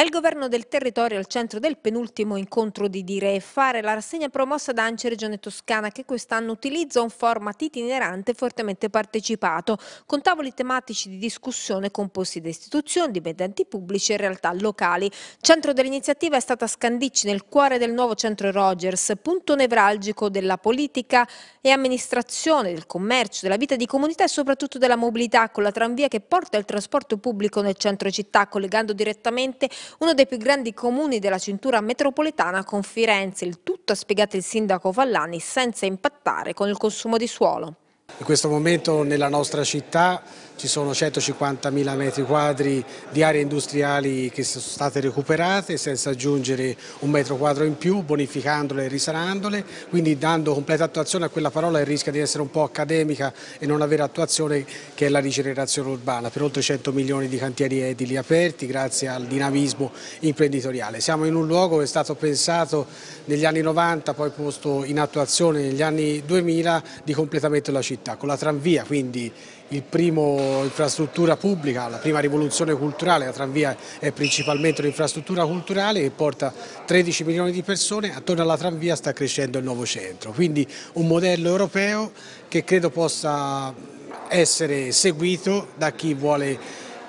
È il governo del territorio al centro del penultimo incontro di Dire e Fare, la rassegna promossa da ANCI Regione Toscana che quest'anno utilizza un format itinerante fortemente partecipato, con tavoli tematici di discussione composti da istituzioni, dipendenti pubblici e realtà locali. Centro dell'iniziativa è stata Scandicci nel cuore del nuovo centro Rogers, punto nevralgico della politica e amministrazione, del commercio, della vita di comunità e soprattutto della mobilità con la tranvia che porta il trasporto pubblico nel centro città collegando direttamente uno dei più grandi comuni della cintura metropolitana con Firenze. Il tutto ha spiegato il sindaco Vallani senza impattare con il consumo di suolo. In questo momento nella nostra città ci sono 150.000 metri quadri di aree industriali che sono state recuperate senza aggiungere un metro quadro in più, bonificandole e risanandole, quindi dando completa attuazione a quella parola che rischia di essere un po' accademica e non avere attuazione che è la rigenerazione urbana, per oltre 100 milioni di cantieri edili aperti grazie al dinamismo imprenditoriale. Siamo in un luogo che è stato pensato negli anni 90, poi posto in attuazione negli anni 2000 di completamento della città città, con la tranvia, quindi il primo infrastruttura pubblica, la prima rivoluzione culturale, la tranvia è principalmente un'infrastruttura culturale che porta 13 milioni di persone, attorno alla tranvia sta crescendo il nuovo centro, quindi un modello europeo che credo possa essere seguito da chi vuole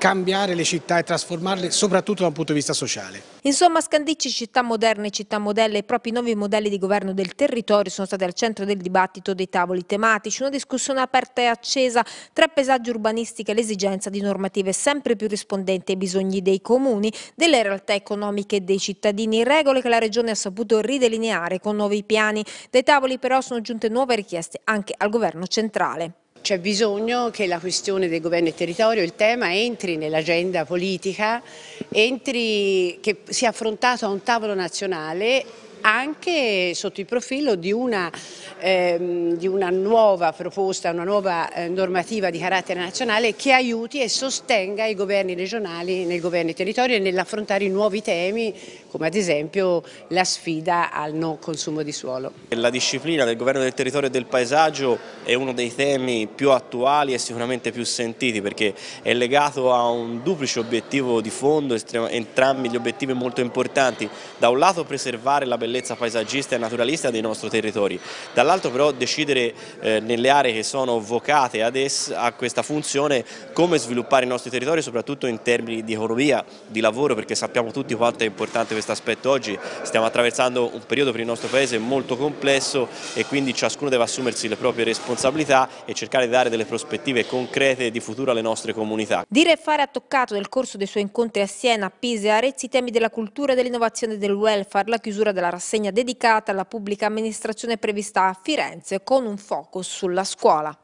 cambiare le città e trasformarle soprattutto da un punto di vista sociale. Insomma Scandicci città moderne, città modelle e propri nuovi modelli di governo del territorio sono stati al centro del dibattito dei tavoli tematici, una discussione aperta e accesa tra paesaggi urbanistiche e l'esigenza di normative sempre più rispondenti ai bisogni dei comuni, delle realtà economiche e dei cittadini, regole che la Regione ha saputo ridelineare con nuovi piani. Dai tavoli però sono giunte nuove richieste anche al governo centrale. C'è bisogno che la questione del governo e territorio, il tema entri nell'agenda politica, entri, che sia affrontato a un tavolo nazionale anche sotto il profilo di una, ehm, di una nuova proposta, una nuova eh, normativa di carattere nazionale che aiuti e sostenga i governi regionali nei governi territorio e nell'affrontare i nuovi temi come ad esempio la sfida al non consumo di suolo. La disciplina del governo del territorio e del paesaggio è uno dei temi più attuali e sicuramente più sentiti perché è legato a un duplice obiettivo di fondo, entrambi gli obiettivi molto importanti, da un lato preservare la bellezza bellezza paesaggistica e naturalista dei nostri territori, dall'altro però decidere eh, nelle aree che sono vocate es, a questa funzione come sviluppare i nostri territori soprattutto in termini di economia, di lavoro perché sappiamo tutti quanto è importante questo aspetto oggi, stiamo attraversando un periodo per il nostro paese molto complesso e quindi ciascuno deve assumersi le proprie responsabilità e cercare di dare delle prospettive concrete di futuro alle nostre comunità. Dire e fare ha toccato nel corso dei suoi incontri a Siena, Pisa e Arezzi i temi della cultura, dell'innovazione e del welfare, la chiusura della rassegna rassegna dedicata alla pubblica amministrazione prevista a Firenze con un focus sulla scuola.